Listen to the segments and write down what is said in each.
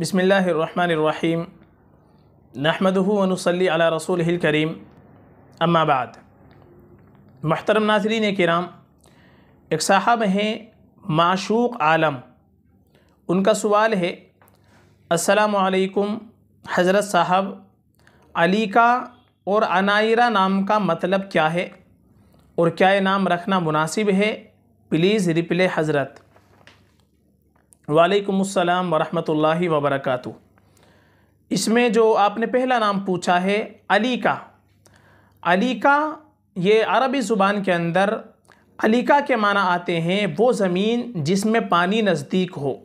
बसमीम नहमदूनसली अला रसूल करीम अम्माबाद महतरम नाजरीन कराम एक साहब हैं माशूक आलम उनका सवाल है असलकुम हज़रत साहब अली का और अनायरा नाम का मतलब क्या है और क्या ये नाम रखना मुनासिब है प्लीज़ रिप्ले हज़रत वालेकुम अस्सलाम वरहमतुल्लाहि वबरकातु इसमें जो आपने पहला नाम पूछा है अली का अली का ये अरबी ज़ुबान के अंदर अलीका के माना आते हैं वो ज़मीन जिसमें पानी नज़दीक हो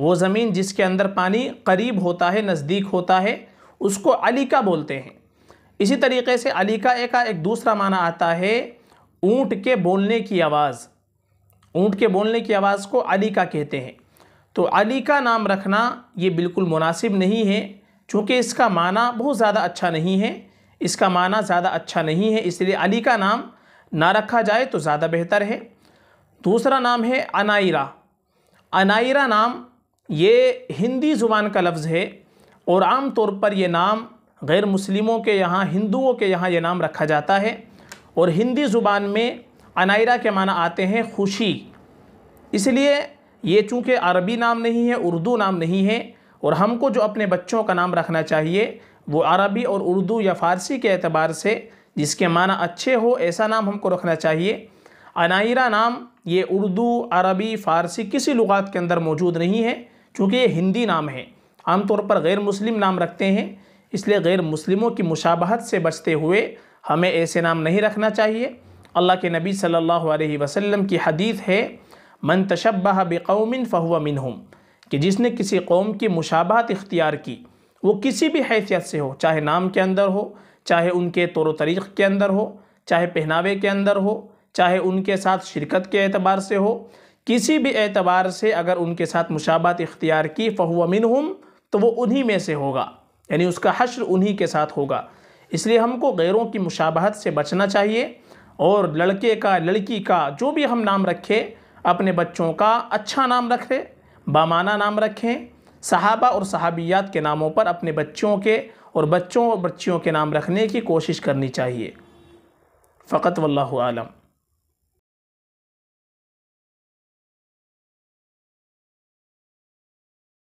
वो ज़मीन जिसके अंदर पानी करीब होता है नज़दीक होता है उसको अलीका बोलते हैं इसी तरीके से अलीका का एक दूसरा माना आता है ऊँट के बोलने की आवाज़ ऊँट के बोलने की आवाज़ को अलीका कहते हैं तो अली का नाम रखना ये बिल्कुल मुनासिब नहीं है चूँकि इसका माना बहुत ज़्यादा अच्छा नहीं है इसका माना ज़्यादा अच्छा नहीं है इसलिए अली का नाम ना रखा जाए तो ज़्यादा बेहतर है दूसरा नाम है अनायरा अनायरा नाम ये हिंदी ज़ुबान का लफ्ज़ है और आम तौर पर यह नाम गैर मुस्लिमों के यहाँ हिंदुओं के यहाँ यह नाम रखा जाता है और हिंदी ज़ुबान में अनायरा के माना आते हैं खुशी इसलिए ये चूँकि अरबी नाम नहीं है उर्दू नाम नहीं है और हमको जो अपने बच्चों का नाम रखना चाहिए वो अरबी और उर्दू या फ़ारसी के अतबार से जिसके माना अच्छे हो ऐसा नाम हमको रखना चाहिए अनायरा नाम ये उर्दू अरबी फ़ारसी किसी लुगात के अंदर मौजूद नहीं है चूँकि ये हिंदी नाम है आमतौर पर गैर मुस्लिम नाम रखते हैं इसलिए गैर मुस्लिमों की मुशाबहत से बचते हुए हमें ऐसे नाम नहीं रखना चाहिए अल्लाह के नबी सल्लल्लाहु अलैहि वसल्लम की हदीत है मन तशबह बेकौमिन फ़हुआ मिनहुम कि जिसने किसी कौम की मुशाबात इख्तियार की वो किसी भी हैसियत से हो चाहे नाम के अंदर हो चाहे उनके तौर तरीक़ के अंदर हो चाहे पहनावे के अंदर हो चाहे उनके साथ शिरकत के एतबार से हो किसी भी एतबार से अगर उनके साथ मुशाबात इख्तियार की फ़हुआ मिनहुम तो वो उन्हीं में से होगा यानी उसका हश्र उन्हीं के साथ होगा इसलिए हमको गैरों की मुशाबहत से बचना चाहिए और लड़के का लड़की का जो भी हम नाम रखें अपने बच्चों का अच्छा नाम रखें बामाना नाम रखें सहाबा और सहाबियात के नामों पर अपने बच्चों के और बच्चों और बच्चियों के नाम रखने की कोशिश करनी चाहिए फ़कत वल्लम